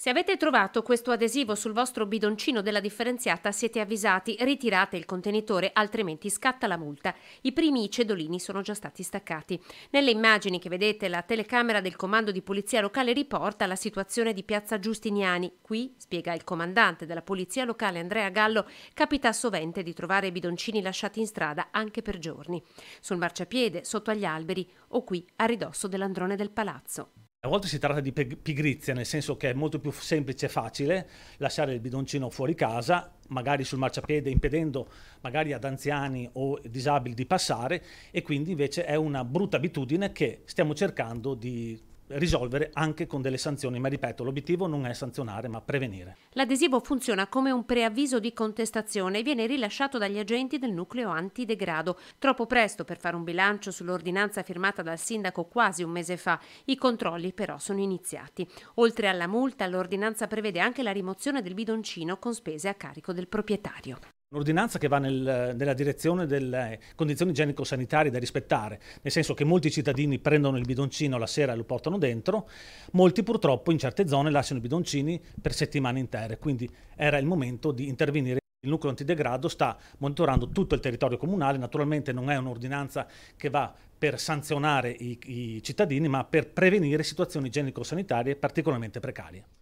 Se avete trovato questo adesivo sul vostro bidoncino della differenziata siete avvisati, ritirate il contenitore altrimenti scatta la multa. I primi cedolini sono già stati staccati. Nelle immagini che vedete la telecamera del comando di polizia locale riporta la situazione di piazza Giustiniani. Qui, spiega il comandante della polizia locale Andrea Gallo, capita sovente di trovare bidoncini lasciati in strada anche per giorni. Sul marciapiede, sotto agli alberi o qui a ridosso dell'androne del palazzo. A volte si tratta di pigrizia, nel senso che è molto più semplice e facile lasciare il bidoncino fuori casa, magari sul marciapiede, impedendo magari ad anziani o disabili di passare, e quindi invece è una brutta abitudine che stiamo cercando di risolvere anche con delle sanzioni, ma ripeto, l'obiettivo non è sanzionare, ma prevenire. L'adesivo funziona come un preavviso di contestazione e viene rilasciato dagli agenti del nucleo antidegrado. Troppo presto per fare un bilancio sull'ordinanza firmata dal sindaco quasi un mese fa. I controlli però sono iniziati. Oltre alla multa, l'ordinanza prevede anche la rimozione del bidoncino con spese a carico del proprietario. Un'ordinanza che va nel, nella direzione delle condizioni igienico-sanitarie da rispettare, nel senso che molti cittadini prendono il bidoncino la sera e lo portano dentro, molti purtroppo in certe zone lasciano i bidoncini per settimane intere, quindi era il momento di intervenire. Il nucleo antidegrado sta monitorando tutto il territorio comunale, naturalmente non è un'ordinanza che va per sanzionare i, i cittadini, ma per prevenire situazioni igienico-sanitarie particolarmente precarie.